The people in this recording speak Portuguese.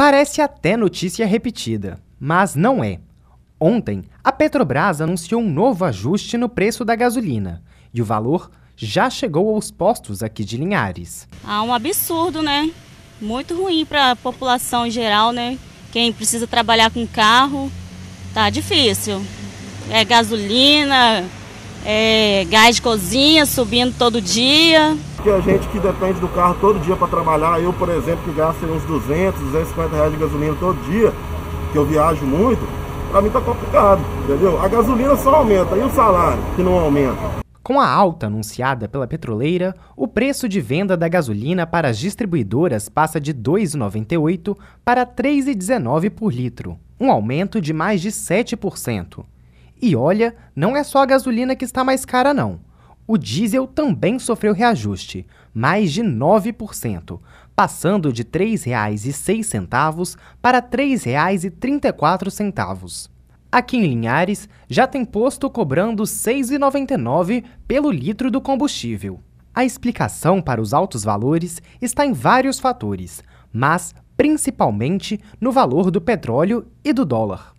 Parece até notícia repetida, mas não é. Ontem, a Petrobras anunciou um novo ajuste no preço da gasolina e o valor já chegou aos postos aqui de Linhares. Ah, um absurdo, né? Muito ruim para a população em geral, né? Quem precisa trabalhar com carro, tá difícil. É gasolina, é gás de cozinha subindo todo dia que a gente que depende do carro todo dia para trabalhar, eu, por exemplo, que gasto uns 200, 250 reais de gasolina todo dia, que eu viajo muito, para mim tá complicado, entendeu? A gasolina só aumenta e o salário que não aumenta. Com a alta anunciada pela petroleira, o preço de venda da gasolina para as distribuidoras passa de R$ 2,98 para R$ 3,19 por litro, um aumento de mais de 7%. E olha, não é só a gasolina que está mais cara não. O diesel também sofreu reajuste, mais de 9%, passando de R$ 3,06 para R$ 3,34. Aqui em Linhares, já tem posto cobrando R$ 6,99 pelo litro do combustível. A explicação para os altos valores está em vários fatores, mas principalmente no valor do petróleo e do dólar.